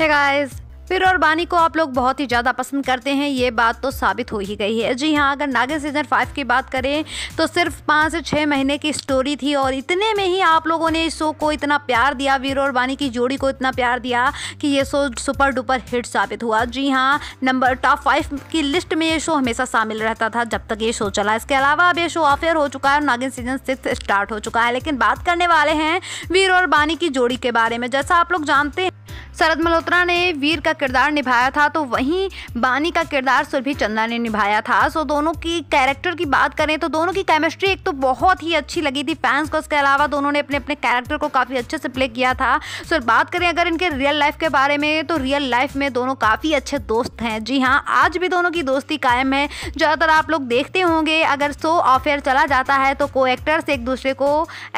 है गाइस फिर और बानी को आप लोग बहुत ही ज़्यादा पसंद करते हैं ये बात तो साबित हो ही गई है जी हाँ अगर नागिन सीजन फाइव की बात करें तो सिर्फ पाँच से छः महीने की स्टोरी थी और इतने में ही आप लोगों ने इस शो को इतना प्यार दिया वीर और बानी की जोड़ी को इतना प्यार दिया कि ये शो सुपर डुपर हिट साबित हुआ जी हाँ नंबर टॉप फाइव की लिस्ट में ये शो हमेशा शामिल रहता था जब तक ये शो चला इसके अलावा अब ये शो ऑफेयर हो चुका है और नागिन सीजन सिक्स स्टार्ट हो चुका है लेकिन बात करने वाले हैं वीर और बानी की जोड़ी के बारे में जैसा आप लोग जानते हैं शरद मल्होत्रा ने वीर का किरदार निभाया था तो वहीं बानी का किरदार सुरभि चंदा ने निभाया था सो दोनों की कैरेक्टर की बात करें तो दोनों की केमिस्ट्री एक तो बहुत ही अच्छी लगी थी फैंस को उसके अलावा दोनों ने अपने अपने कैरेक्टर को काफ़ी अच्छे से प्ले किया था सो बात करें अगर इनके रियल लाइफ के बारे में तो रियल लाइफ में दोनों काफ़ी अच्छे दोस्त हैं जी हाँ आज भी दोनों की दोस्ती कायम है ज़्यादातर आप लोग देखते होंगे अगर सो ऑफेयर चला जाता है तो को एक्टर्स एक दूसरे को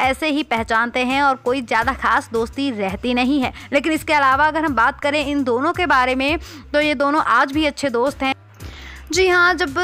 ऐसे ही पहचानते हैं और कोई ज़्यादा खास दोस्ती रहती नहीं है लेकिन इसके अलावा अगर हम बात करें इन दोनों के बारे में तो ये दोनों आज भी अच्छे दोस्त हैं जी हाँ जब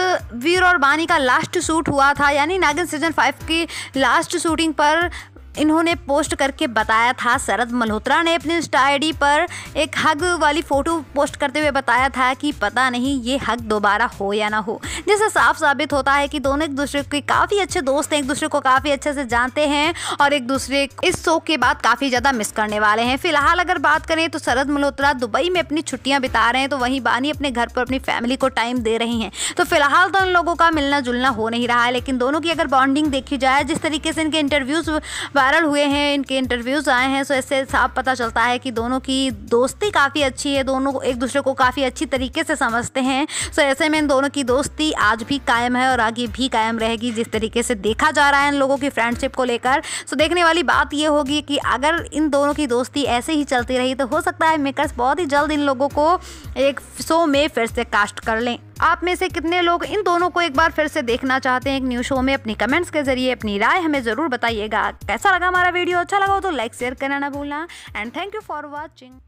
वीर और बानी का लास्ट शूट हुआ था यानी नागिन सीजन फाइव की लास्ट शूटिंग पर इन्होंने पोस्ट करके बताया था शरद मल्होत्रा ने अपने इंस्टा आईडी पर एक हग वाली फ़ोटो पोस्ट करते हुए बताया था कि पता नहीं ये हग दोबारा हो या ना हो जिससे साफ साबित होता है कि दोनों एक दूसरे के काफ़ी अच्छे दोस्त हैं एक दूसरे को काफ़ी अच्छे से जानते हैं और एक दूसरे इस शो के बाद काफ़ी ज़्यादा मिस करने वाले हैं फिलहाल अगर बात करें तो शरद मल्होत्रा दुबई में अपनी छुट्टियाँ बिता रहे हैं तो वहीं बानी अपने घर पर अपनी फैमिली को टाइम दे रही हैं तो फिलहाल तो उन लोगों का मिलना जुलना हो नहीं रहा है लेकिन दोनों की अगर बॉन्डिंग देखी जाए जिस तरीके से इनके इंटरव्यूज़ वायरल हुए हैं इनके इंटरव्यूज़ आए हैं सो इससे साफ पता चलता है कि दोनों की दोस्ती काफ़ी अच्छी है दोनों एक दूसरे को काफ़ी अच्छी तरीके से समझते हैं सो ऐसे में इन दोनों की दोस्ती आज भी कायम है और आगे भी कायम रहेगी जिस तरीके से देखा जा रहा है इन लोगों की फ्रेंडशिप को लेकर सो देखने वाली बात यह होगी कि अगर इन दोनों की दोस्ती ऐसे ही चलती रही तो हो सकता है मेकर्स बहुत ही जल्द इन लोगों को एक शो में फिर से कास्ट कर लें आप में से कितने लोग इन दोनों को एक बार फिर से देखना चाहते हैं एक न्यू शो में अपनी कमेंट्स के जरिए अपनी राय हमें ज़रूर बताइएगा कैसा लगा हमारा वीडियो अच्छा लगा हो तो लाइक शेयर करना ना भूलना and thank you for watching